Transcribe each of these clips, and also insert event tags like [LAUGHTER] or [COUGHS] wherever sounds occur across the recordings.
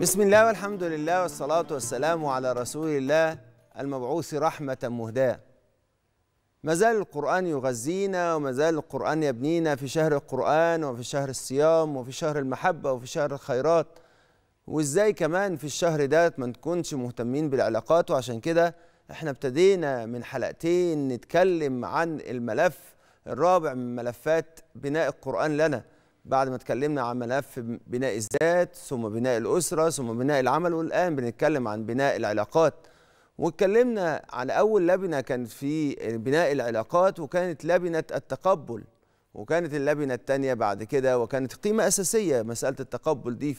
بسم الله والحمد لله والصلاة والسلام على رسول الله المبعوث رحمة مهداة ما زال القرآن يغذينا وما زال القرآن يبنينا في شهر القرآن وفي شهر الصيام وفي شهر المحبة وفي شهر الخيرات وازاي كمان في الشهر ده ما نكونش مهتمين بالعلاقات وعشان كده احنا ابتدينا من حلقتين نتكلم عن الملف الرابع من ملفات بناء القرآن لنا بعد ما اتكلمنا عن ملف بناء الذات ثم بناء الأسرة ثم بناء العمل والآن بنتكلم عن بناء العلاقات واتكلمنا على أول لبنة كانت في بناء العلاقات وكانت لبنة التقبل وكانت اللبنة الثانيه بعد كده وكانت قيمة أساسية مسألة التقبل دي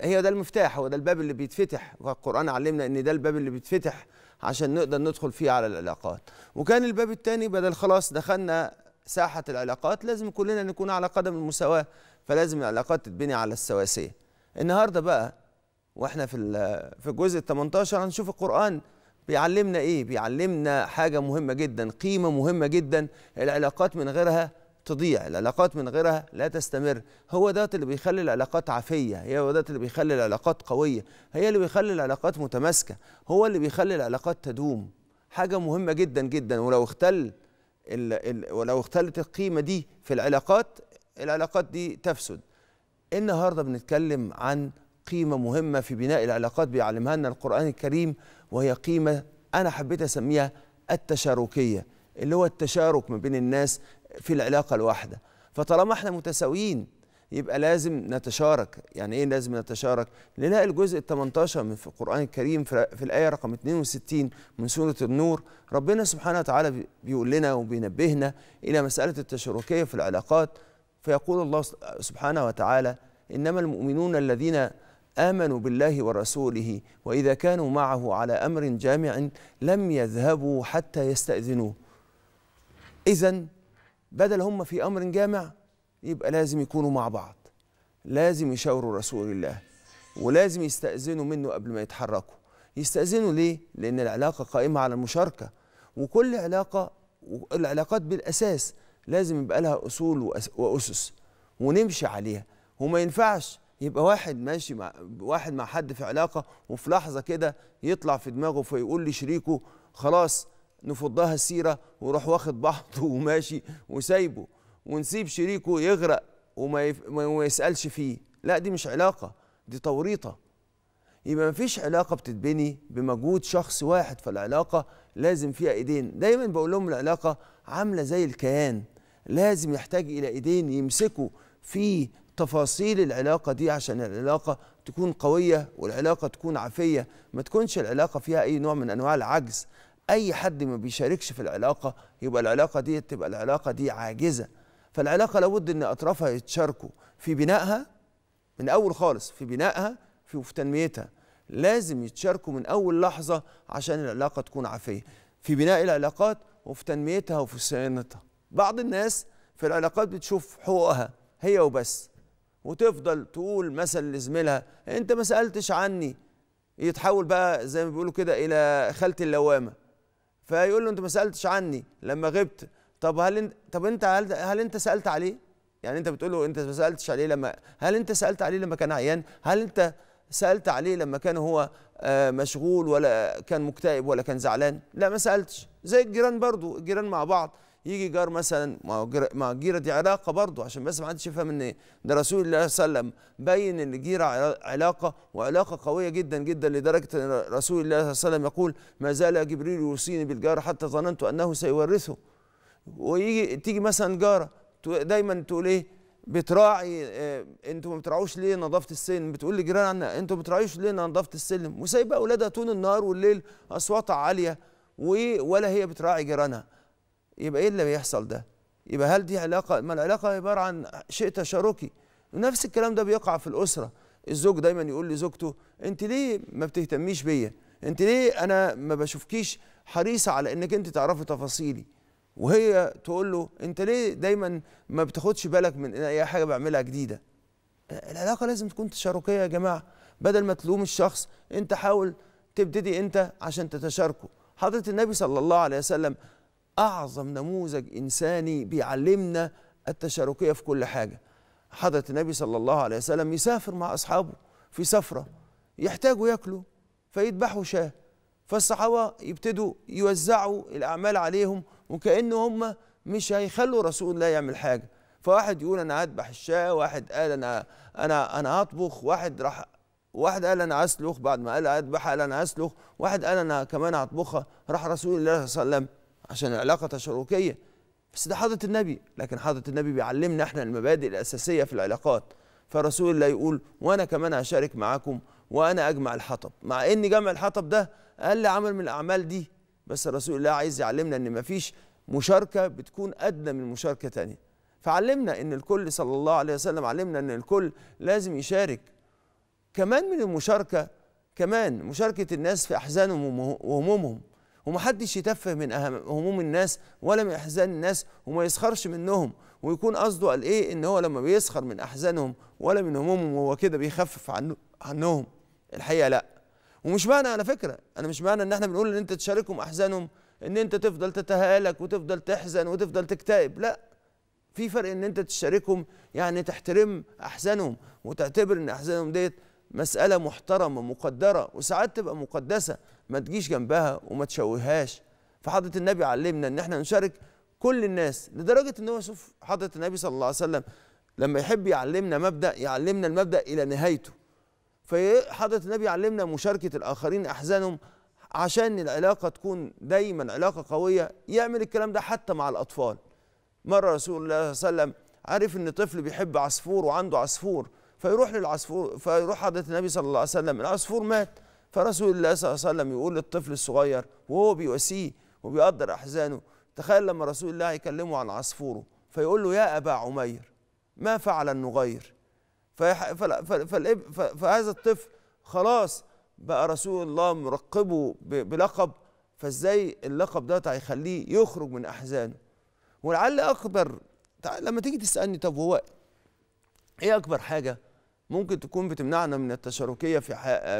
هي ده المفتاح هو ده الباب اللي بيتفتح والقرآن علمنا إن ده الباب اللي بيتفتح عشان نقدر ندخل فيه على العلاقات وكان الباب الثاني بدل خلاص دخلنا ساحه العلاقات لازم كلنا نكون على قدم المساواه فلازم العلاقات تتبني على السواسيه النهارده بقى واحنا في في الجزء الـ 18 هنشوف القران بيعلمنا ايه بيعلمنا حاجه مهمه جدا قيمه مهمه جدا العلاقات من غيرها تضيع العلاقات من غيرها لا تستمر هو ده اللي بيخلي العلاقات عافيه هي ده اللي بيخلي العلاقات قويه هي اللي بيخلي العلاقات متماسكه هو اللي بيخلي العلاقات تدوم حاجه مهمه جدا جدا ولو اختل الـ الـ ولو اختلت القيمة دي في العلاقات العلاقات دي تفسد النهاردة بنتكلم عن قيمة مهمة في بناء العلاقات بيعلمها لنا القرآن الكريم وهي قيمة أنا حبيت أسميها التشاركية اللي هو التشارك ما بين الناس في العلاقة الواحدة فطالما احنا متساويين يبقى لازم نتشارك يعني ايه لازم نتشارك نلاقي الجزء ال 18 من في القران الكريم في الايه رقم 62 من سوره النور ربنا سبحانه وتعالى بيقول لنا وبينبهنا الى مساله التشاركيه في العلاقات فيقول الله سبحانه وتعالى انما المؤمنون الذين امنوا بالله ورسوله واذا كانوا معه على امر جامع لم يذهبوا حتى يستاذنوه اذا بدل هم في امر جامع يبقى لازم يكونوا مع بعض لازم يشاوروا رسول الله ولازم يستأذنوا منه قبل ما يتحركوا يستأذنوا ليه؟ لأن العلاقة قائمة على المشاركة وكل علاقة العلاقات بالأساس لازم يبقى لها أصول وأسس ونمشي عليها وما ينفعش يبقى واحد ماشي مع واحد مع حد في علاقة وفي لحظة كده يطلع في دماغه فيقول لشريكه خلاص نفضها السيرة ويروح واخد بعضه [LAUGHS] وماشي وسايبه ونسيب شريكه يغرق وما, يف... وما يسألش فيه لا دي مش علاقة دي توريطة يبقى ما فيش علاقة بتتبني بمجهود شخص واحد فالعلاقة لازم فيها ايدين دايما بقول لهم العلاقة عاملة زي الكيان لازم يحتاج الى ايدين يمسكوا في تفاصيل العلاقة دي عشان العلاقة تكون قوية والعلاقة تكون عافية ما تكونش العلاقة فيها أي نوع من أنواع العجز أي حد ما بيشاركش في العلاقة يبقى العلاقة دي تبقى العلاقة دي عاجزة فالعلاقه لابد ان اطرافها يتشاركوا في بنائها من اول خالص في بنائها في, تنميتها لازم يتشاركوا من اول لحظه عشان العلاقه تكون عافيه في بناء العلاقات وفي تنميتها وفي صيانتها بعض الناس في العلاقات بتشوف حقوقها هي وبس وتفضل تقول مثلا لزميلها انت ما سالتش عني يتحول بقى زي ما بيقولوا كده الى خالة اللوامه فيقول له انت ما سالتش عني لما غبت طب هل طب انت هل, هل انت سالت عليه يعني انت بتقول له انت ما سالتش عليه لما هل انت سالت عليه لما كان عيان هل انت سالت عليه لما كان هو آه، مشغول ولا كان مكتئب ولا كان زعلان لا ما سالتش زي الجيران برضو الجيران مع بعض يجي جار مثلا مع الجيره دي علاقه برضه عشان بس ما حدش يفهم ان ده رسول الله صلى الله عليه وسلم بين ان الجيره علاقه وعلاقه قويه جدا جدا لدرجه ان رسول الله صلى الله عليه وسلم يقول ما زال جبريل يوصيني بالجار حتى ظننت انه سيورثه ويجي تيجي مثلا جاره دايما تقول ايه بتراعي اه انتوا ما بتراعوش ليه نظافه السلم بتقول لجيران عنا انتوا ما بتراعوش ليه نظافه السلم وسايبه اولادها طول النهار والليل اصواتها عاليه ولا هي بتراعي جيرانها يبقى ايه اللي بيحصل ده يبقى هل دي علاقه ما العلاقه عباره عن شيء تشاركي نفس الكلام ده بيقع في الاسره الزوج دايما يقول لزوجته انت ليه ما بتهتميش بيا انت ليه انا ما بشوفكيش حريصه على انك انت تعرفي تفاصيلي وهي تقول له انت ليه دايما ما بتاخدش بالك من اي حاجه بعملها جديده العلاقه لازم تكون تشاركيه يا جماعه بدل ما تلوم الشخص انت حاول تبتدي انت عشان تتشاركه حضره النبي صلى الله عليه وسلم اعظم نموذج انساني بيعلمنا التشاركيه في كل حاجه حضره النبي صلى الله عليه وسلم يسافر مع اصحابه في سفره يحتاجوا ياكلوا فيذبحوا شاه فالصحابه يبتدوا يوزعوا الاعمال عليهم وكأنه هم مش هيخلوا رسول الله يعمل حاجة فواحد يقول أنا هذبح الشاة واحد قال أنا أنا أنا هطبخ واحد راح واحد قال أنا هسلخ بعد ما قال أذبح قال أنا هسلخ واحد قال أنا كمان هطبخها راح رسول الله صلى الله عليه وسلم عشان العلاقة تشاركية بس ده حضرة النبي لكن حضرة النبي بيعلمنا احنا المبادئ الأساسية في العلاقات فرسول الله يقول وأنا كمان هشارك معاكم وأنا أجمع الحطب مع إن جمع الحطب ده أقل عمل من الأعمال دي بس رسول الله عايز يعلمنا ان مفيش مشاركه بتكون ادنى من مشاركه تانية فعلمنا ان الكل صلى الله عليه وسلم علمنا ان الكل لازم يشارك كمان من المشاركه كمان مشاركه الناس في احزانهم وهمومهم ومحدش يتفه من هموم الناس ولا من احزان الناس وما يسخرش منهم ويكون قصده قال ايه ان هو لما بيسخر من احزانهم ولا من همومهم وهو كده بيخفف عنه عنهم الحقيقه لا ومش معنى على فكره انا مش معنى ان احنا بنقول ان انت تشاركهم احزانهم ان انت تفضل تتهالك وتفضل تحزن وتفضل تكتئب لا في فرق ان انت تشاركهم يعني تحترم احزانهم وتعتبر ان احزانهم ديت مساله محترمه مقدره وساعات تبقى مقدسه ما تجيش جنبها وما تشوهاش فحضره النبي علمنا ان احنا نشارك كل الناس لدرجه ان هو شوف حضره النبي صلى الله عليه وسلم لما يحب يعلمنا مبدا يعلمنا المبدا الى نهايته فحضرة النبي علمنا مشاركة الآخرين أحزانهم عشان العلاقة تكون دايما علاقة قوية يعمل الكلام ده حتى مع الأطفال مرة رسول الله صلى الله عليه وسلم عرف إن طفل بيحب عصفور وعنده عصفور فيروح للعصفور فيروح حضرة النبي صلى الله عليه وسلم العصفور مات فرسول الله صلى الله عليه وسلم يقول للطفل الصغير وهو بيواسيه وبيقدر أحزانه تخيل لما رسول الله يكلمه عن عصفوره فيقول له يا أبا عمير ما فعل النغير فهذا الطفل خلاص بقى رسول الله مرقبه بلقب فازاي اللقب ده هيخليه يخرج من احزانه ولعل اكبر لما تيجي تسالني طب هو ايه اكبر حاجه ممكن تكون بتمنعنا من التشاركيه في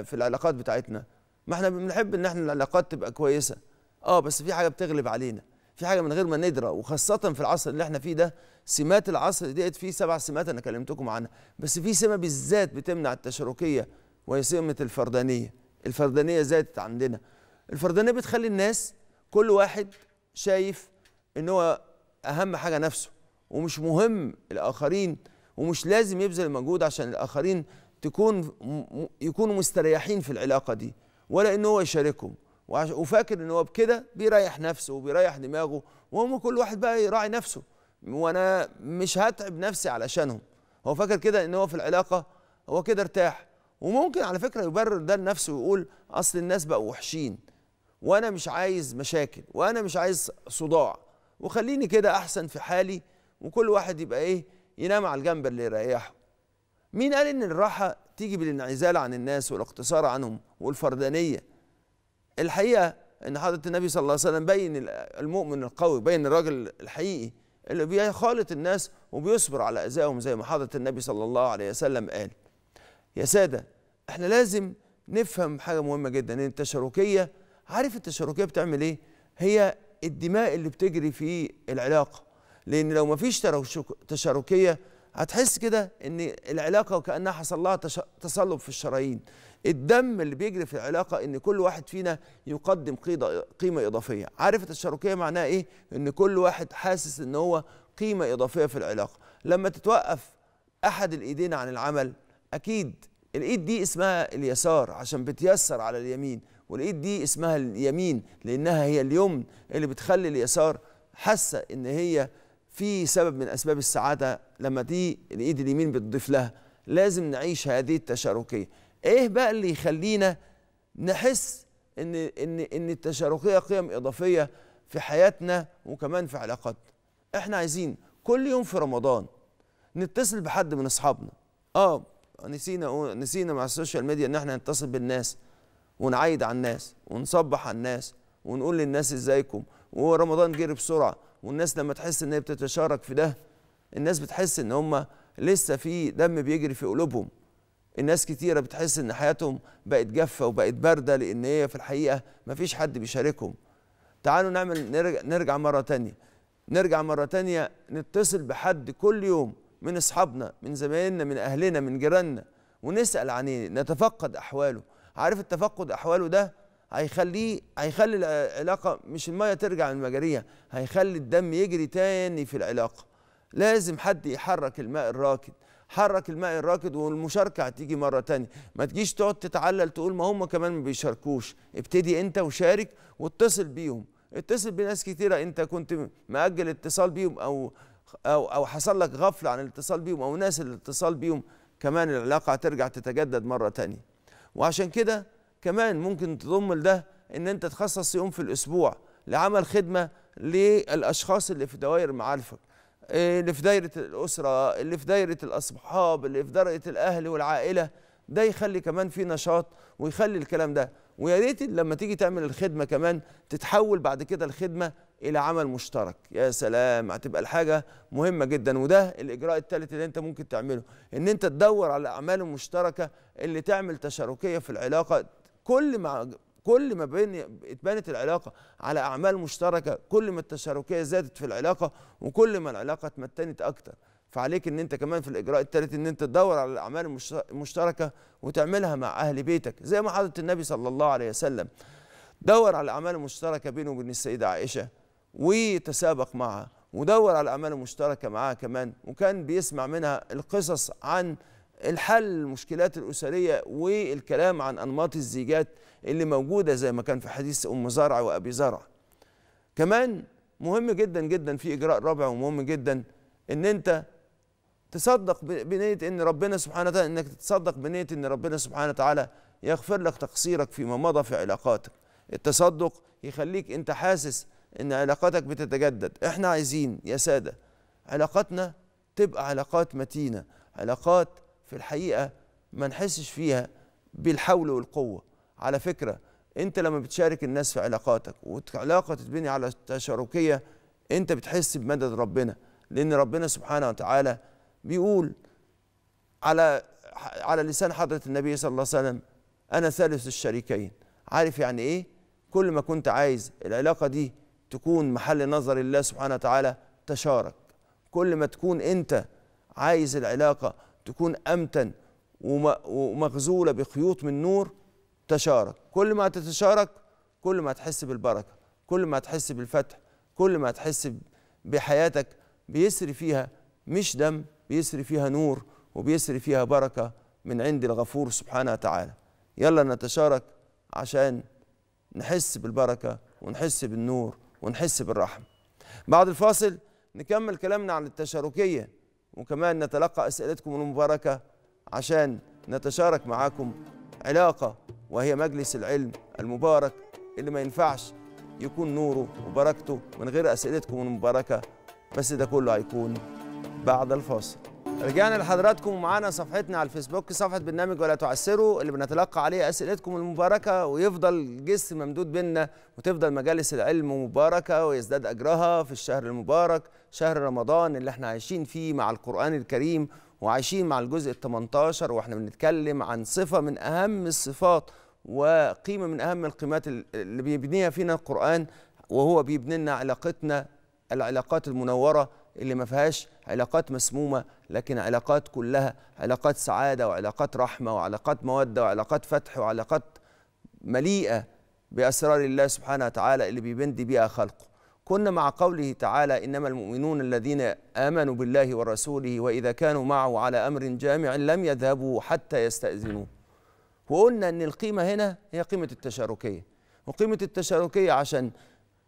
في العلاقات بتاعتنا ما احنا بنحب ان احنا العلاقات تبقى كويسه اه بس في حاجه بتغلب علينا في حاجه من غير ما ندرى وخاصه في العصر اللي احنا فيه ده سمات العصر ديت فيه سبع سمات انا كلمتكم عنها بس في سمه بالذات بتمنع التشاركيه وهي سمه الفردانيه الفردانيه زادت عندنا الفردانيه بتخلي الناس كل واحد شايف ان هو اهم حاجه نفسه ومش مهم الاخرين ومش لازم يبذل المجهود عشان الاخرين تكون يكونوا مستريحين في العلاقه دي ولا ان هو يشاركهم وفاكر ان هو بكده بيريح نفسه وبيريح دماغه وهم كل واحد بقى يراعي نفسه وانا مش هتعب نفسي علشانهم هو فاكر كده ان هو في العلاقه هو كده ارتاح وممكن على فكره يبرر ده لنفسه ويقول اصل الناس بقوا وحشين وانا مش عايز مشاكل وانا مش عايز صداع وخليني كده احسن في حالي وكل واحد يبقى ايه ينام على الجنب اللي يريحه مين قال ان الراحه تيجي بالانعزال عن الناس والاقتصار عنهم والفردانيه الحقيقه ان حضره النبي صلى الله عليه وسلم بين المؤمن القوي بين الراجل الحقيقي اللي بيخالط الناس وبيصبر على اذائهم زي ما حضره النبي صلى الله عليه وسلم قال يا ساده احنا لازم نفهم حاجه مهمه جدا ان التشاركيه عارف التشاركيه بتعمل ايه هي الدماء اللي بتجري في العلاقه لان لو مفيش تشاركيه هتحس كده ان العلاقه وكانها حصل لها تصلب في الشرايين الدم اللي بيجري في العلاقه ان كل واحد فينا يقدم قيمه اضافيه عارف التشاركيه معناها ايه ان كل واحد حاسس ان هو قيمه اضافيه في العلاقه لما تتوقف احد الايدين عن العمل اكيد الايد دي اسمها اليسار عشان بتيسر على اليمين والايد دي اسمها اليمين لانها هي اليمن اللي بتخلي اليسار حاسه ان هي في سبب من اسباب السعاده لما دي الايد اليمين بتضيف لها لازم نعيش هذه التشاركيه ايه بقى اللي يخلينا نحس ان ان ان التشاركيه قيم اضافيه في حياتنا وكمان في علاقاتنا احنا عايزين كل يوم في رمضان نتصل بحد من اصحابنا اه نسينا نسينا مع السوشيال ميديا ان احنا نتصل بالناس ونعيد على الناس ونصبح على الناس ونقول للناس ازيكم ورمضان جري بسرعه والناس لما تحس ان هي بتتشارك في ده الناس بتحس ان هم لسه في دم بيجري في قلوبهم الناس كتيرة بتحس إن حياتهم بقت جافة وبقت باردة لأن هي في الحقيقة مفيش حد بيشاركهم تعالوا نعمل نرجع, نرجع مرة تانية نرجع مرة تانية نتصل بحد كل يوم من أصحابنا من زمايلنا من أهلنا من جيراننا ونسأل عنه إيه؟ نتفقد أحواله عارف التفقد أحواله ده هيخليه هيخلي العلاقة مش المية ترجع من مجاريها هيخلي الدم يجري تاني في العلاقة لازم حد يحرك الماء الراكد حرك الماء الراكد والمشاركه هتيجي مره تانية ما تجيش تقعد تتعلل تقول ما هم كمان ما بيشاركوش ابتدي انت وشارك واتصل بيهم اتصل بناس كتيره انت كنت مأجل اتصال بيهم او او او حصل لك غفله عن الاتصال بيهم او ناس الاتصال بيهم كمان العلاقه هترجع تتجدد مره تانية وعشان كده كمان ممكن تضم لده ان انت تخصص يوم في الاسبوع لعمل خدمه للاشخاص اللي في دوائر معارفك اللي في دايره الاسره اللي في دايره الاصحاب اللي في دايره الاهل والعائله ده يخلي كمان في نشاط ويخلي الكلام ده ويا ريت لما تيجي تعمل الخدمه كمان تتحول بعد كده الخدمه الى عمل مشترك يا سلام هتبقى الحاجه مهمه جدا وده الاجراء الثالث اللي انت ممكن تعمله ان انت تدور على الاعمال المشتركه اللي تعمل تشاركيه في العلاقه كل مع كل ما بين اتبنت العلاقه على اعمال مشتركه كل ما التشاركيه زادت في العلاقه وكل ما العلاقه اتمتنت اكتر فعليك ان انت كمان في الاجراء الثالث ان انت تدور على الاعمال المشتركه وتعملها مع اهل بيتك زي ما حضره النبي صلى الله عليه وسلم دور على الاعمال المشتركه بينه وبين السيده عائشه وتسابق معها ودور على الاعمال المشتركه معاها كمان وكان بيسمع منها القصص عن الحل المشكلات الأسرية والكلام عن أنماط الزيجات اللي موجودة زي ما كان في حديث أم زرع وأبي زرع كمان مهم جدا جدا في إجراء رابع ومهم جدا إن أنت تصدق بنية إن ربنا سبحانه وتعالى إنك تتصدق بنية إن ربنا سبحانه وتعالى يغفر لك تقصيرك فيما مضى في علاقاتك التصدق يخليك أنت حاسس إن علاقاتك بتتجدد إحنا عايزين يا سادة علاقاتنا تبقى علاقات متينة علاقات في الحقيقه ما نحسش فيها بالحول والقوه على فكره انت لما بتشارك الناس في علاقاتك وعلاقه تتبني على التشاركيه انت بتحس بمدد ربنا لان ربنا سبحانه وتعالى بيقول على على لسان حضره النبي صلى الله عليه وسلم انا ثالث الشريكين عارف يعني ايه كل ما كنت عايز العلاقه دي تكون محل نظر الله سبحانه وتعالى تشارك كل ما تكون انت عايز العلاقه تكون أمتن ومغزولة بخيوط من نور تشارك كل ما تتشارك كل ما تحس بالبركة كل ما تحس بالفتح كل ما تحس بحياتك بيسري فيها مش دم بيسري فيها نور وبيسري فيها بركة من عند الغفور سبحانه وتعالى يلا نتشارك عشان نحس بالبركة ونحس بالنور ونحس بالرحمة بعد الفاصل نكمل كلامنا عن التشاركية وكمان نتلقى أسئلتكم المباركة عشان نتشارك معاكم علاقة وهي مجلس العلم المبارك اللي ما ينفعش يكون نوره وبركته من غير أسئلتكم المباركة بس ده كله هيكون بعد الفاصل رجعنا لحضراتكم ومعانا صفحتنا على الفيسبوك صفحة برنامج ولا تعسروا اللي بنتلقى عليه أسئلتكم المباركة ويفضل الجس ممدود بينا وتفضل مجالس العلم مباركة ويزداد أجرها في الشهر المبارك شهر رمضان اللي احنا عايشين فيه مع القرآن الكريم وعايشين مع الجزء ال 18 واحنا بنتكلم عن صفة من أهم الصفات وقيمة من أهم القيمات اللي بيبنيها فينا القرآن وهو بيبني لنا علاقتنا العلاقات المنورة اللي ما فيهاش علاقات مسمومه لكن علاقات كلها علاقات سعاده وعلاقات رحمه وعلاقات موده وعلاقات فتح وعلاقات مليئه باسرار الله سبحانه وتعالى اللي بيبند بها خلقه. كنا مع قوله تعالى انما المؤمنون الذين امنوا بالله ورسوله واذا كانوا معه على امر جامع لم يذهبوا حتى يستاذنوه. وقلنا ان القيمه هنا هي قيمه التشاركيه. وقيمه التشاركيه عشان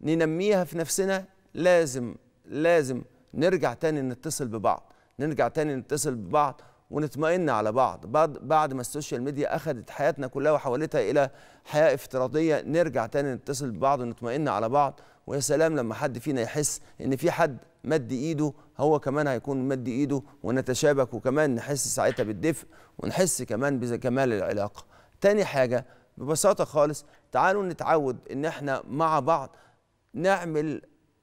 ننميها في نفسنا لازم لازم نرجع تاني نتصل ببعض نرجع تاني نتصل ببعض ونطمئن على بعض بعد بعد ما السوشيال ميديا اخذت حياتنا كلها وحولتها الى حياه افتراضيه نرجع تاني نتصل ببعض ونطمئن على بعض ويا سلام لما حد فينا يحس ان في حد مد ايده هو كمان هيكون مد ايده ونتشابك وكمان نحس ساعتها بالدفء ونحس كمان بكمال العلاقه تاني حاجه ببساطه خالص تعالوا نتعود ان احنا مع بعض نعمل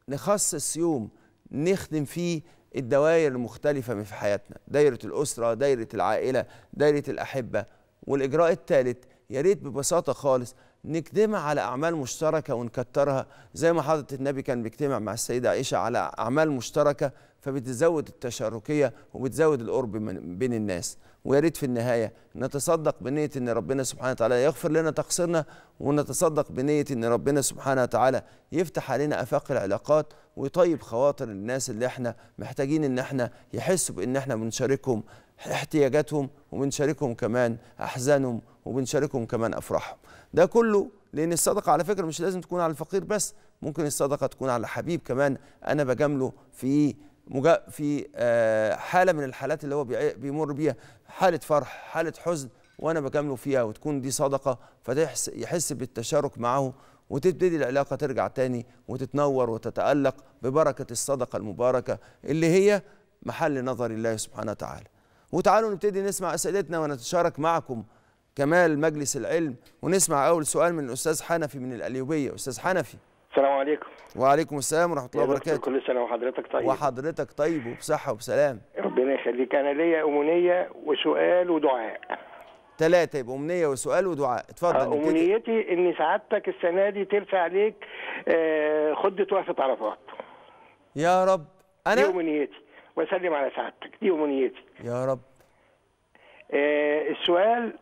نخصص يوم نخدم فيه الدوائر المختلفة في حياتنا دايرة الأسرة دايرة العائلة دايرة الأحبة والإجراء الثالث يا ريت ببساطة خالص نجتمع على أعمال مشتركة ونكترها زي ما حضرة النبي كان بيجتمع مع السيدة عائشة على أعمال مشتركة فبتزود التشاركية وبتزود القرب بين الناس ويا ريت في النهايه نتصدق بنيه ان ربنا سبحانه وتعالى يغفر لنا تقصيرنا ونتصدق بنيه ان ربنا سبحانه وتعالى يفتح علينا افاق العلاقات ويطيب خواطر الناس اللي احنا محتاجين ان احنا يحسوا بان احنا بنشاركهم احتياجاتهم وبنشاركهم كمان احزانهم وبنشاركهم كمان افراحهم ده كله لان الصدقه على فكره مش لازم تكون على الفقير بس ممكن الصدقه تكون على حبيب كمان انا بجامله في في آه، حاله من الحالات اللي هو بيمر بيها حاله فرح حاله حزن وانا بكمله فيها وتكون دي صدقه فيحس بالتشارك معه وتبتدي العلاقه ترجع تاني وتتنور وتتالق ببركه الصدقه المباركه اللي هي محل نظر الله سبحانه وتعالى. وتعالوا نبتدي نسمع اسئلتنا ونتشارك معكم كمال مجلس العلم ونسمع اول سؤال من الاستاذ حنفي من الاليوبيه استاذ حنفي السلام عليكم وعليكم السلام ورحمه الله وبركاته كل سنه وحضرتك طيب وحضرتك طيب وبصحه وبسلام ربنا يخليك انا ليا امنيه وسؤال ودعاء ثلاثه يبقى امنيه وسؤال ودعاء اتفضل امنيتي ان سعادتك السنه دي ترفع عليك آه، خدت وقفه عرفات يا رب انا دي امنيتي واسلم على سعادتك دي امنيتي يا رب آه، السؤال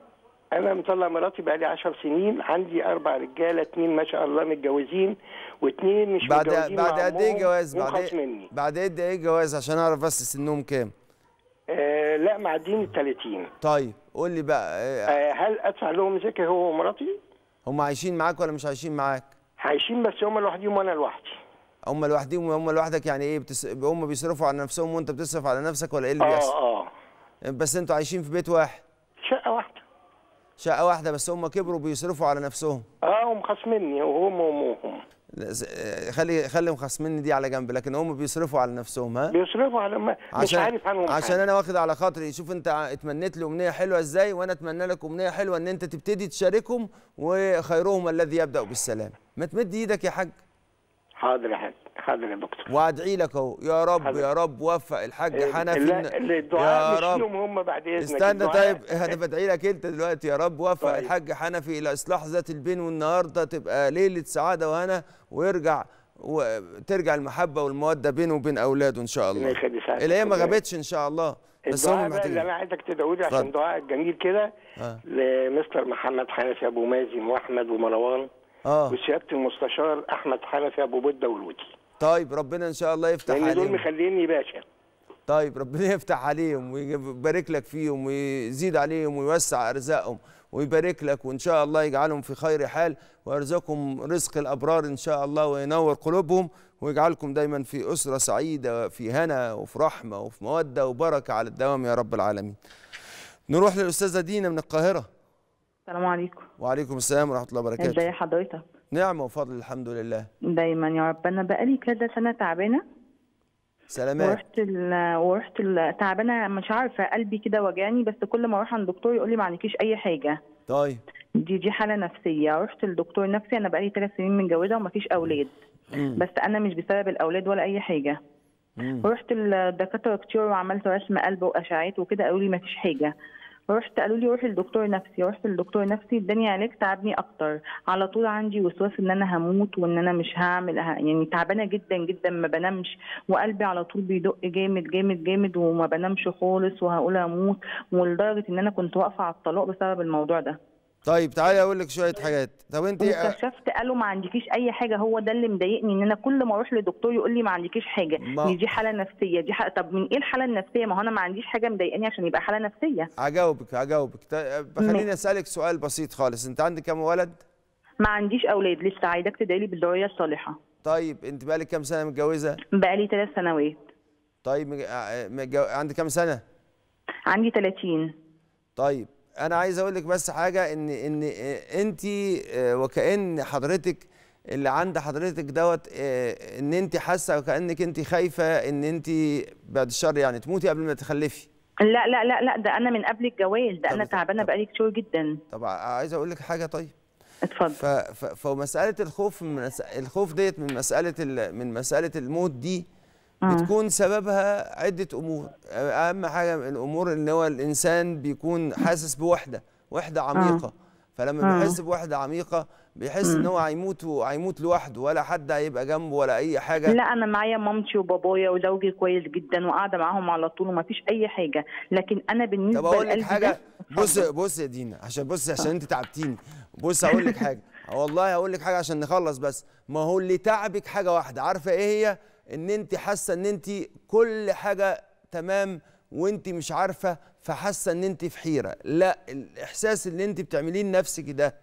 انا مطلع مراتي بقالي 10 سنين عندي اربع رجاله اثنين ما شاء الله متجوزين واثنين مش بعد متجوزين بعد قد ايه جواز بعد ايه بعد قد ايه جواز عشان اعرف بس سنهم كام آه لا معدين ال 30 طيب قول لي بقى آه آه هل ادفع لهم زكاه هو ومراتي هم عايشين معاك ولا مش عايشين معاك عايشين بس هم لوحدهم وانا لوحدي هم لوحدهم وهم لوحدك يعني ايه بتس... هم بيصرفوا على نفسهم وانت بتصرف على نفسك ولا ايه اللي آه، بيحصل اه اه بس انتوا عايشين في بيت واحد شقه واحده شقه واحده بس هم كبروا بيصرفوا على نفسهم اه هم خصمني وهم وامهم خلي خلي مخصمني دي على جنب لكن هم بيصرفوا على نفسهم ها بيصرفوا على ما مش عارف عنهم عشان حاجة. انا واخد على خاطري شوف انت اتمنيت لي امنيه حلوه ازاي وانا اتمنى لك امنيه حلوه ان انت تبتدي تشاركهم وخيرهم الذي يبدا بالسلام ما تمد ايدك يا حاج حاضر يا حاج حاضر يا دكتور وادعي لك اهو يا رب حاضر. يا رب وفق الحاج إيه، حنفي لا الدعاء مش رب. ليهم هم بعد اذنك استنى طيب انا بدعي لك انت دلوقتي يا رب وفق طيب. الحاج حنفي الى اصلاح ذات البين والنهارده تبقى ليله سعاده وهنا ويرجع وترجع المحبه والموده بينه وبين اولاده ان شاء الله اللي هي ما غابتش ان شاء الله بس هم اللي انا عايزك تدعوا لي عشان دعاء جميل كده آه. لمستر محمد حنفي ابو مازن واحمد ومروان اه وسياده المستشار احمد حنفي ابو بده والودي طيب ربنا ان شاء الله يفتح عليهم دول مخليني باشا طيب ربنا يفتح عليهم ويبارك لك فيهم ويزيد عليهم ويوسع ارزاقهم ويبارك لك وان شاء الله يجعلهم في خير حال ويرزقهم رزق الابرار ان شاء الله وينور قلوبهم ويجعلكم دايما في اسره سعيده في هنا وفي رحمه وفي موده وبركه على الدوام يا رب العالمين. نروح للاستاذه دينا من القاهره. السلام عليكم. وعليكم السلام ورحمه الله وبركاته. ازي حضرتك؟ نعم وفضل الحمد لله دايما يا رب انا بقالي كذا سنه تعبانه سلامات ورحت ال... ورحت ال... تعبانه مش عارفه قلبي كده وجعني بس كل ما اروح عند دكتور يقول لي ما عندكيش اي حاجه طيب دي دي حاله نفسيه رحت لدكتور نفسي انا بقالي ثلاث سنين متجوزه ومفيش اولاد مم. بس انا مش بسبب الاولاد ولا اي حاجه مم. رحت لدكاتره كتير وعملت رسم قلب واشعاعات وكده قالوا لي مفيش حاجه رحت قالوا لي روحي لدكتور نفسي رحت لدكتور نفسي اداني علاج تعبني اكتر على طول عندي وسواس ان انا هموت وان انا مش هعمل يعني تعبانه جدا جدا ما بنامش وقلبي على طول بيدق جامد جامد جامد وما بنامش خالص وهقول اموت ولدرجه ان انا كنت واقفه على الطلاق بسبب الموضوع ده طيب تعالي اقول لك شويه حاجات طب انت اكتشفت آه، قالوا ما عندكيش اي حاجه هو ده اللي مضايقني ان انا كل ما اروح لدكتور يقول لي ما عندكيش حاجه ما... دي حاله نفسيه دي ح... طب من ايه الحاله النفسيه ما هو انا ما عنديش حاجه مضايقاني عشان يبقى حاله نفسيه هجاوبك هجاوبك آه، خليني اسالك سؤال بسيط خالص انت عندك كام ولد ما عنديش اولاد لسه عايزاك تدعي لي بالدعويه الصالحه طيب انت بقالك كام سنه متجوزه بقالي ثلاث سنوات طيب مجو... آه، عندك كام سنه عندي 30 طيب انا عايز اقول لك بس حاجه ان ان إيه، انت آه، وكان حضرتك اللي عند حضرتك دوت آه، ان انت حاسه وكانك انت خايفه ان انت بعد الشر يعني تموتي قبل ما تخلفي لا لا لا لا ده انا من قبل الجواز ده انا تعبانه بقالي كتير جدا طب عايز اقول لك حاجه طيب اتفضل فمساله الخوف من الخوف ديت من مساله من مساله الموت دي آه. بتكون سببها عده امور اهم حاجه من الامور ان هو الانسان بيكون حاسس بوحده وحده آه. عميقه فلما آه. بيحس بوحده عميقه بيحس ان هو هيموت هيموت لوحده ولا حد هيبقى جنبه ولا اي حاجه لا انا معايا مامتي وبابايا وزوجي كويس جدا وقاعده معاهم على طول وما فيش اي حاجه لكن انا بالنسبه طب اقول لك حاجه بص بص يا دينا عشان بص عشان انت تعبتيني بص هقول لك حاجه والله هقول لك حاجه عشان نخلص بس ما هو اللي تعبك حاجه واحده عارفه ايه هي ان انت حاسه ان انت كل حاجه تمام وانت مش عارفه فحاسه ان انت في حيره لا الاحساس اللي انت بتعمليه لنفسك ده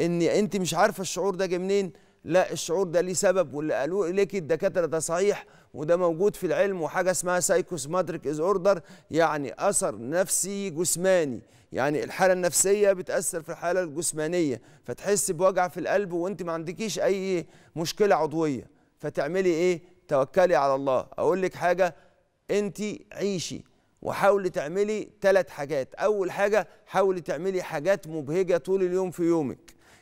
ان انت مش عارفه الشعور ده جه منين لا الشعور ده ليه سبب واللي قالوه لك الدكاتره ده صحيح وده موجود في العلم وحاجه اسمها سايكوسماتريك از اوردر يعني اثر نفسي جسماني يعني الحاله النفسيه بتاثر في الحاله الجسمانيه فتحس بوجع في القلب وانت ما عندكيش اي مشكله عضويه فتعملي ايه توكلي على الله اقول لك حاجه انت عيشي وحاولي تعملي ثلاث حاجات اول حاجه حاولي تعملي حاجات مبهجه طول اليوم في يومك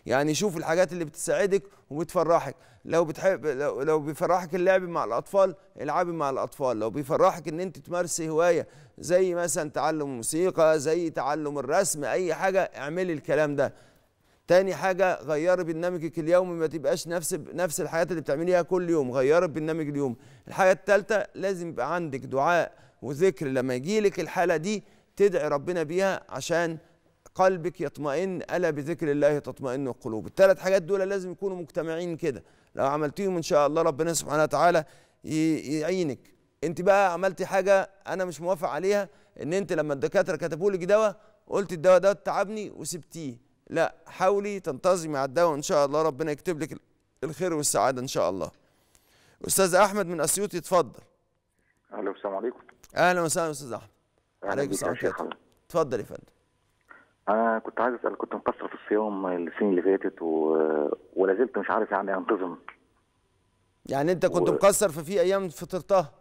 يعني شوف الحاجات اللي بتساعدك وبتفرحك لو بتحب لو, لو بيفرحك اللعب مع الاطفال العبي مع الاطفال لو بيفرحك ان انت تمارسي هوايه زي مثلا تعلم موسيقى زي تعلم الرسم اي حاجه اعملي الكلام ده تاني حاجه غيري برنامجك اليومي ما تبقاش نفس نفس الحاجات اللي بتعمليها كل يوم غيري برنامج اليوم الحاجه الثالثه لازم يبقى عندك دعاء وذكر لما يجي لك الحاله دي تدعي ربنا بيها عشان قلبك يطمئن الا بذكر الله تطمئن القلوب الثلاث حاجات دول لازم يكونوا مجتمعين كده لو عملتيهم ان شاء الله ربنا سبحانه وتعالى يعينك انت بقى عملتي حاجه انا مش موافق عليها ان انت لما الدكاتره كتبوا لك دواء قلت الدواء ده تعبني وسبتيه لا حاولي تنتظمي على الدواء ان شاء الله ربنا يكتب لك الخير والسعاده ان شاء الله استاذ احمد من اسيوط يتفضل اهلا وسهلا عليكم اهلا وسهلا استاذ احمد عليك السلام اتفضل يا فندم انا كنت عايز اسال كنت مقصر في الصيام السنين اللي فاتت و... ولا زلت مش عارف يعني انتظم يعني انت كنت و... مقصر ففي ايام فطرتها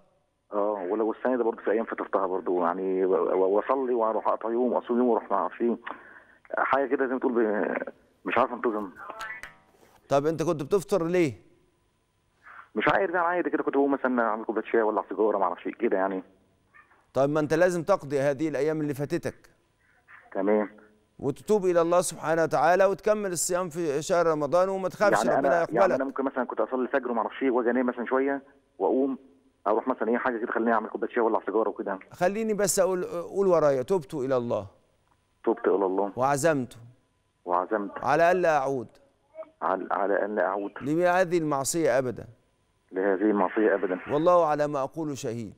اه ولو السنه ده برضه في ايام فطرتها برضه يعني واصلي واروح اقطع يوم واصوم يوم واروح ما اعرفش إيه. حاجه كده زي ما تقول مش عارف انتظم طب انت كنت بتفطر ليه؟ مش عارف يعني عادي كده كنت بقوم مثلا اعمل كوبايه شاي ولا سيجاره ما اعرفش إيه كده يعني طيب ما انت لازم تقضي هذه الايام اللي فاتتك تمام وتتوب الى الله سبحانه وتعالى وتكمل الصيام في شهر رمضان وما تخافش يعني ربنا يقبلك يعني انا ممكن مثلا كنت اصلي الفجر وما اعرفش ايه واجي انام مثلا شويه واقوم اروح مثلا ايه حاجه كده خليني اعمل كوبايه شاي ولا سيجاره وكده خليني بس اقول قول ورايا تبت الى الله تبت إلى الله وعزمت وعزمت على ألا أعود على, على ألا أعود لهذه المعصية أبدا لهذه المعصية أبدا والله على ما أقول شهيد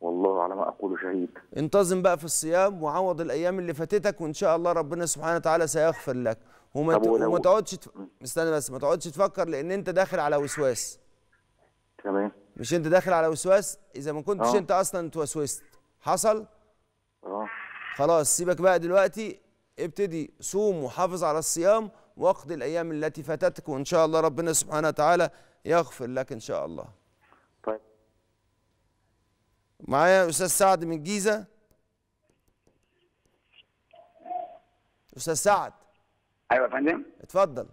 والله على ما أقول شهيد انتظم بقى في الصيام وعوض الأيام اللي فاتتك وإن شاء الله ربنا سبحانه وتعالى سيغفر لك وما وما تقعدش تف... استنى بس ما تقعدش تفكر لأن أنت داخل على وسواس تمام مش أنت داخل على وسواس إذا ما كنتش آه. أنت أصلا توسوست حصل؟ أه خلاص سيبك بقى دلوقتي ابتدي صوم وحافظ على الصيام واقضي الايام التي فاتتك وان شاء الله ربنا سبحانه وتعالى يغفر لك ان شاء الله طيب معايا استاذ سعد من الجيزه استاذ سعد ايوه يا فندم اتفضل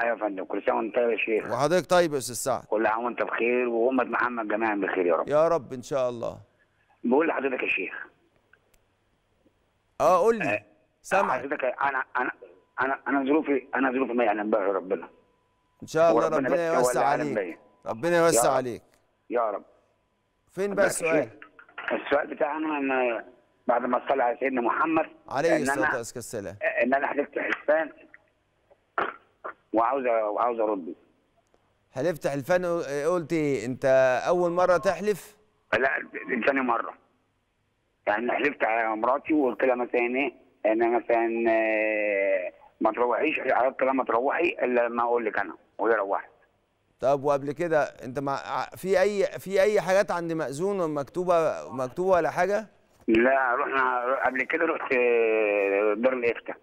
ايوه يا فندم كل سنه وانت طيب يا شيخ وحضرتك طيب يا استاذ سعد كل عام وانت بخير وامه محمد جميعا بخير يا رب يا رب ان شاء الله بقول لحضرتك يا شيخ اه قول لي آه، سامع حضرتك انا انا انا انا ظروفي انا ظروفي ما يعلم بها ربنا ان شاء الله ربنا يوسع عليك ربنا يوسع عليك يا رب فين بقى السؤال؟ السؤال بتاعنا ان بعد ما صلى على سيدنا محمد عليه الصلاه والسلام ان انا حلفت حلفان وعاوز وعاوز ارد حلفت حلفان قلت ايه انت اول مره تحلف؟ لا ثاني مره يعني حلفت على مراتي وقلت لها مثلا ايه ان مثلا آه، ما تروحيش عرفت لها ما تروحي الا لما اقول لك انا وهي روحت طب وقبل كده انت مع في اي في اي حاجات عند مأذون مكتوبه مكتوبه ولا حاجه؟ لا رحنا قبل كده رحت آه، دار الافتاء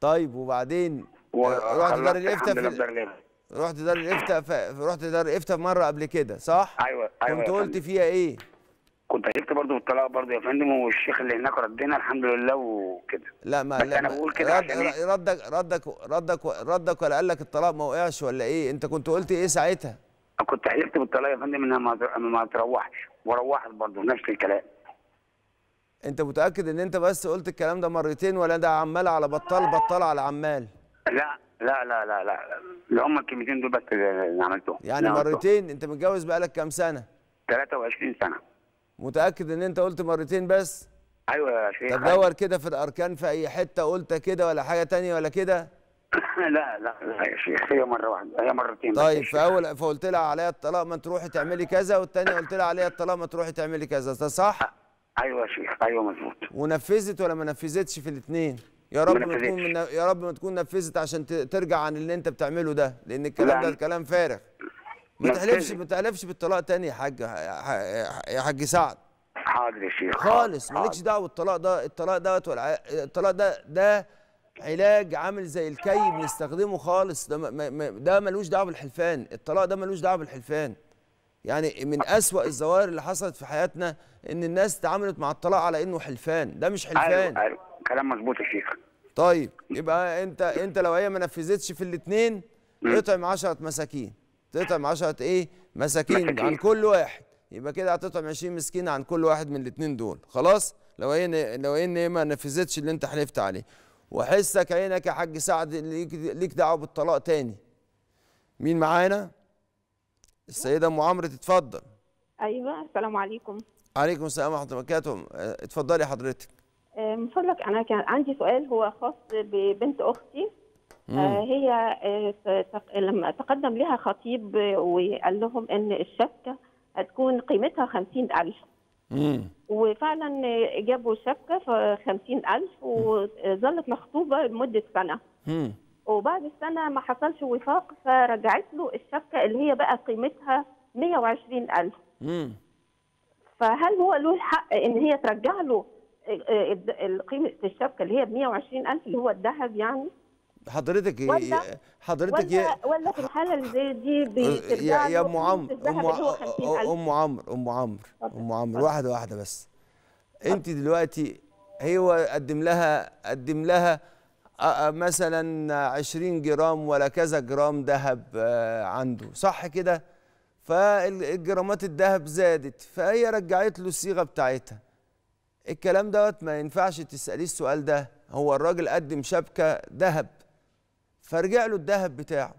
طيب وبعدين و... آه، رحت دار الافتاء في رحت دار الافتاء رحت دار الافتاء مره قبل كده صح؟ ايوه ايوه كنت قلت فيها ايه؟ كنت عشت برضه في الطلاق برضه يا فندم والشيخ اللي هناك ردنا الحمد لله وكده لا ما بس لا انا بقول كده رد عشان إيه؟ ردك ردك ردك ردك ولا قال لك الطلاق ما وقعش ولا ايه انت كنت قلت ايه ساعتها كنت حلفت بالطلاق يا فندم انها ما تروحش وروحت برضه نفس الكلام انت متاكد ان انت بس قلت الكلام ده مرتين ولا ده عمال على بطال بطال على عمال لا لا لا لا لا اللي هم الكلمتين دول بس اللي عملتهم يعني مرتين انت متجوز بقالك كام سنه 23 سنه متاكد ان انت قلت مرتين بس ايوه يا شيخ تدور كده في الاركان في اي حته قلت كده ولا حاجه تانية ولا كده [COUGHS] لا لا لا يا شيخ هي مره واحده هي مرتين طيب في اول فقلت لها عليا الطلاق ما تروحي تعملي كذا والثانيه قلت لها عليا الطلاق ما تروحي تعملي كذا ده صح ايوه يا شيخ ايوه مظبوط ونفذت ولا ما نفذتش في الاثنين يا رب ما تكون من... يا رب ما تكون نفذت عشان ترجع عن اللي انت بتعمله ده لان الكلام ده الكلام فارغ ما تحلفش ما تحلفش بالطلاق تاني يا حاج يا حاج سعد حاضر يا شيخ خالص مالكش دعوه بالطلاق ده الطلاق دوت ولا الطلاق ده ده علاج عامل زي الكي بنستخدمه خالص ده ما ده ملوش دعوه بالحلفان الطلاق ده ملوش دعوه بالحلفان يعني من أسوأ الظواهر اللي حصلت في حياتنا ان الناس تعاملت مع الطلاق على انه حلفان ده مش أيوة، حلفان أيوة أيوة. كلام مظبوط يا شيخ طيب يبقى انت انت لو هي ما نفذتش في الاثنين اطعم 10 مساكين تطعم 10 ايه مساكين عن كل واحد يبقى كده هتطعم 20 مسكين عن كل واحد من الاثنين دول خلاص لو هي إيه لو هي إيه ما نفذتش اللي انت حلفت عليه وحسك عينك يا حاج سعد ليك دعوه بالطلاق تاني مين معانا السيده ام عمرو تتفضل ايوه السلام عليكم عليكم السلام ورحمه الله وبركاته آه، اتفضلي حضرتك آه، من فضلك انا كان عندي سؤال هو خاص ببنت اختي آه، هي آه، لما تقدم لها خطيب آه، وقال لهم ان الشبكه هتكون قيمتها 50000 وفعلا جابوا شبكه في 50000 وظلت مخطوبه لمده سنه امم وبعد السنه ما حصلش وفاق فرجعت له الشبكه اللي هي بقى قيمتها 120000 امم فهل هو له الحق ان هي ترجع له قيمه الشبكه اللي هي ب 120000 اللي هو الذهب يعني حضرتك ولا حضرتك ولا, يا ولا في الحاله اللي زي دي بترجع يا ام عمرو ام عمرو ام عمرو ام عمرو واحده واحده بس انت دلوقتي هو قدم لها قدم لها مثلا 20 جرام ولا كذا جرام ذهب آه، عنده صح كده فالجرامات الذهب زادت فهي رجعت له الصيغه بتاعتها الكلام دوت ما ينفعش تساليه السؤال ده هو الراجل قدم شبكه ذهب فرجع له الذهب بتاعه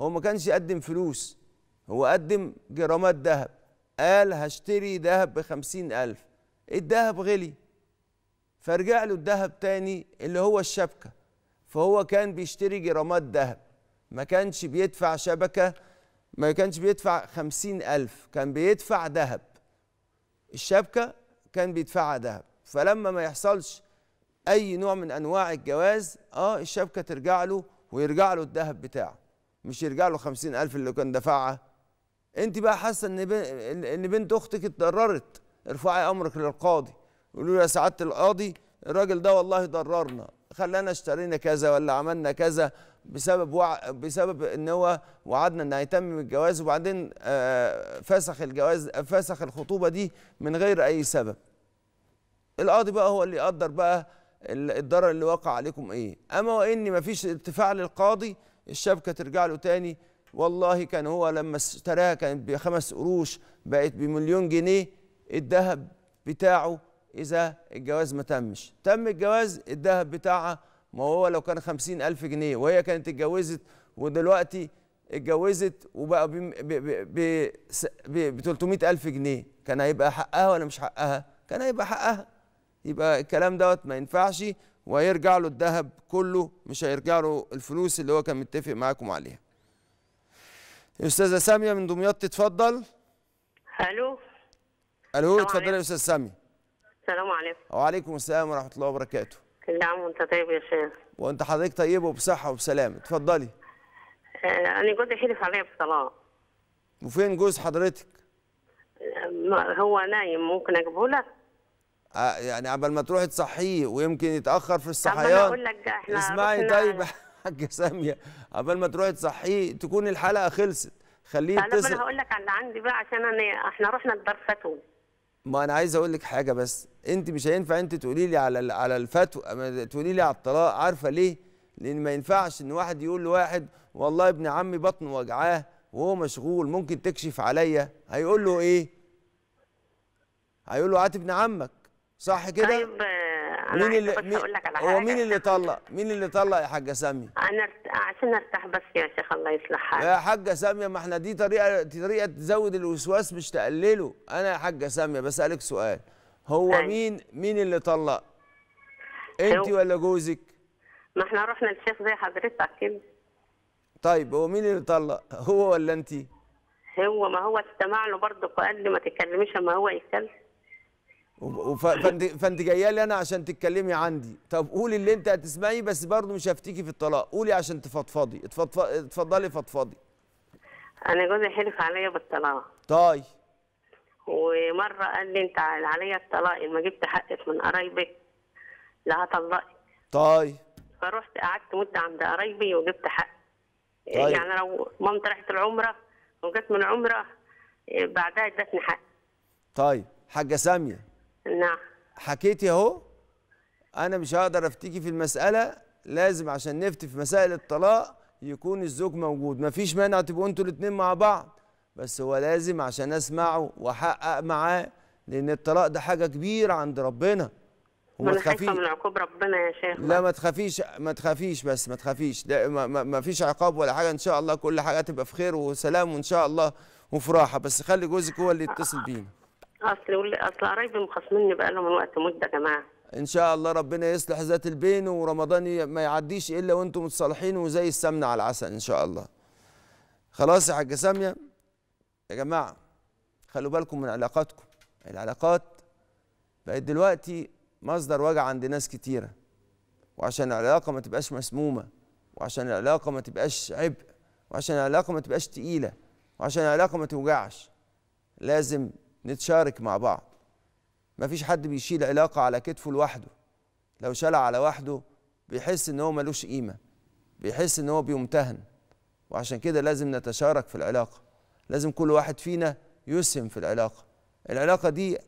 هو ما كانش يقدم فلوس هو قدم جرامات ذهب قال هشتري ذهب بخمسين ألف الذهب غلي فرجع له الذهب تاني اللي هو الشبكة فهو كان بيشتري جرامات ذهب ما كانش بيدفع شبكة ما كانش بيدفع خمسين ألف كان بيدفع ذهب الشبكة كان بيدفعها ذهب فلما ما يحصلش أي نوع من أنواع الجواز اه الشبكة ترجع له ويرجع له الذهب بتاعه مش يرجع له خمسين ألف اللي كان دفعها أنت بقى حاسة إن إن بنت أختك اتضررت ارفعي أمرك للقاضي قولوا له يا سعادة القاضي الراجل ده والله ضررنا خلانا اشترينا كذا ولا عملنا كذا بسبب وع... بسبب ان هو وعدنا ان هيتمم الجواز وبعدين آه، فسخ الجواز فسخ الخطوبه دي من غير اي سبب القاضي بقى هو اللي يقدر بقى الضرر اللي وقع عليكم ايه اما وان مفيش ارتفاع للقاضي الشبكه ترجع له تاني والله كان هو لما اشتراها كانت بخمس قروش بقت بمليون جنيه الذهب بتاعه اذا الجواز ما تمش تم الجواز الذهب بتاعها ما هو لو كان خمسين ألف جنيه وهي كانت اتجوزت ودلوقتي اتجوزت وبقى ب ب ألف جنيه كان هيبقى حقها ولا مش حقها؟ كان هيبقى حقها يبقى الكلام دوت ما ينفعش وهيرجع له الذهب كله مش هيرجع له الفلوس اللي هو كان متفق معاكم عليها استاذه ساميه من دمياط تتفضل الو الو اتفضلي يا استاذه ساميه السلام عليكم وعليكم السلام ورحمه الله وبركاته كل عام وانت طيب يا شيخ وانت حضرتك طيبه وبصحه وبسلامه اتفضلي آه انا جوزي حلف عليا بطلاق وفين جوز حضرتك هو نايم ممكن اجيبه لك آه، يعني قبل ما تروحي تصحيه ويمكن يتاخر في الصحيان طب انا اقول لك ده احنا اسمعي طيب يا [LAUGHS] حاجه ساميه قبل ما تروحي تصحيه تكون الحلقه خلصت خليه يتصل انا هقول لك على اللي عندي بقى عشان انا احنا رحنا لدار فتوى ما انا عايز اقول لك حاجه بس انت مش هينفع انت تقولي لي على على الفتوى تقولي لي على الطلاق عارفه ليه لان ما ينفعش ان واحد يقول لواحد والله ابن عمي بطنه وجعاه وهو مشغول ممكن تكشف عليا هيقول له ايه هيقول له هات ابن عمك صح كده طيب آه، انا مين اللي مين اقول لك على حاجه هو مين اللي طلق مين اللي طلق يا حاجه ساميه انا عشان ارتاح بس يا شيخ الله يصلح حالك يا حاجه ساميه ما احنا دي طريقه دي طريقه تزود الوسواس مش تقلله انا يا حاجه ساميه بسالك سؤال هو أي. طيب. مين مين اللي طلق انت ولا جوزك ما احنا رحنا للشيخ زي حضرتك كده طيب هو مين اللي طلق هو ولا انت هو ما هو استمع له برضه وقال لي ما تتكلميش اما هو يتكلم فانت فانت جايه لي انا عشان تتكلمي عندي طب قولي اللي انت هتسمعيه بس برضه مش هفتيكي في الطلاق قولي عشان تفضفضي اتفضلي فضفضي انا جوزي حلف عليا بالطلاق طيب ومره قال لي انت عليا الطلاق ما جبت حقك من قرايبك لا هطلقك طيب فروحت قعدت مده عند قرايبي وجبت حق طيب. يعني لو مامتي راحت العمره وجت من العمره بعدها ادتني حق طيب حاجه ساميه نعم حكيتي اهو انا مش هقدر افتيكي في المساله لازم عشان نفتي في مسائل الطلاق يكون الزوج موجود مفيش مانع تبقوا انتوا الاثنين مع بعض بس هو لازم عشان اسمعه واحقق معاه لان الطلاق ده حاجه كبيره عند ربنا وما من عقوب ربنا يا شيخ لا ما تخافيش ما تخافيش بس ما تخافيش لا ما, ما فيش عقاب ولا حاجه ان شاء الله كل حاجه تبقى في خير وسلام وان شاء الله وفراحه بس خلي جوزك هو اللي يتصل بينا اصل اصل قرايبي مخاصميني بقى لهم وقت مده يا جماعه ان شاء الله ربنا يصلح ذات البين ورمضان ما يعديش الا وانتم متصالحين وزي السمنه على العسل ان شاء الله خلاص يا حاجه ساميه يا جماعه خلوا بالكم من علاقاتكم العلاقات بقت دلوقتي مصدر وجع عند ناس كتيره وعشان العلاقه ما تبقاش مسمومه وعشان العلاقه ما تبقاش عبء وعشان العلاقه ما تبقاش تقيله وعشان العلاقه ما توجعش لازم نتشارك مع بعض ما فيش حد بيشيل علاقة على كتفه لوحده لو شال على وحده بيحس ان هو ملوش قيمة بيحس ان هو بيمتهن وعشان كده لازم نتشارك في العلاقة لازم كل واحد فينا يسهم في العلاقة العلاقة دي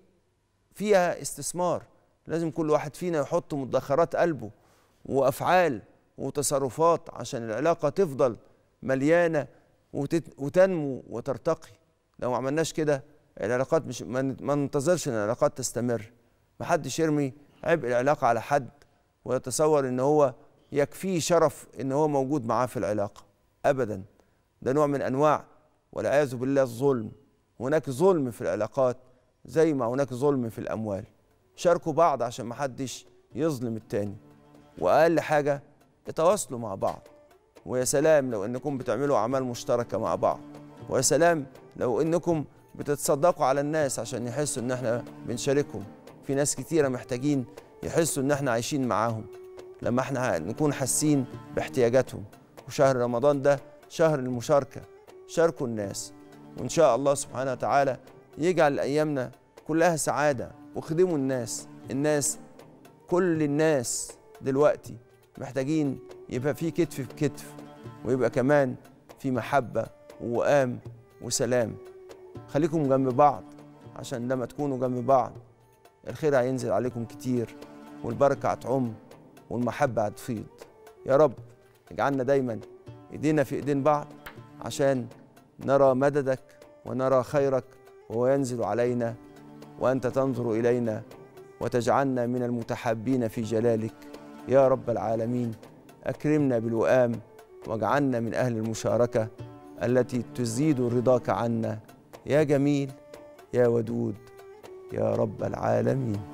فيها استثمار لازم كل واحد فينا يحط مدخرات قلبه وأفعال وتصرفات عشان العلاقة تفضل مليانة وتنمو وترتقي لو ما عملناش كده العلاقات مش ما ننتظرش ان العلاقات تستمر ما حدش يرمي عبء العلاقه على حد ويتصور ان هو يكفيه شرف ان هو موجود معاه في العلاقه ابدا ده نوع من انواع والعياذ بالله الظلم هناك ظلم في العلاقات زي ما هناك ظلم في الاموال شاركوا بعض عشان ما حدش يظلم التاني واقل حاجه اتواصلوا مع بعض ويا سلام لو انكم بتعملوا اعمال مشتركه مع بعض ويا سلام لو انكم بتتصدقوا على الناس عشان يحسوا ان احنا بنشاركهم في ناس كتيره محتاجين يحسوا ان احنا عايشين معاهم لما احنا نكون حاسين باحتياجاتهم وشهر رمضان ده شهر المشاركه شاركوا الناس وان شاء الله سبحانه وتعالى يجعل ايامنا كلها سعاده وخدموا الناس الناس كل الناس دلوقتي محتاجين يبقى في كتف بكتف ويبقى كمان في محبه ووئام وسلام خليكم جنب بعض عشان لما تكونوا جنب بعض الخير هينزل عليكم كتير والبركة هتعم والمحبة هتفيض يا رب اجعلنا دايما ايدينا في ايدين بعض عشان نرى مددك ونرى خيرك وهو ينزل علينا وانت تنظر الينا وتجعلنا من المتحابين في جلالك يا رب العالمين اكرمنا بالوئام واجعلنا من اهل المشاركه التي تزيد رضاك عنا يا جميل يا ودود يا رب العالمين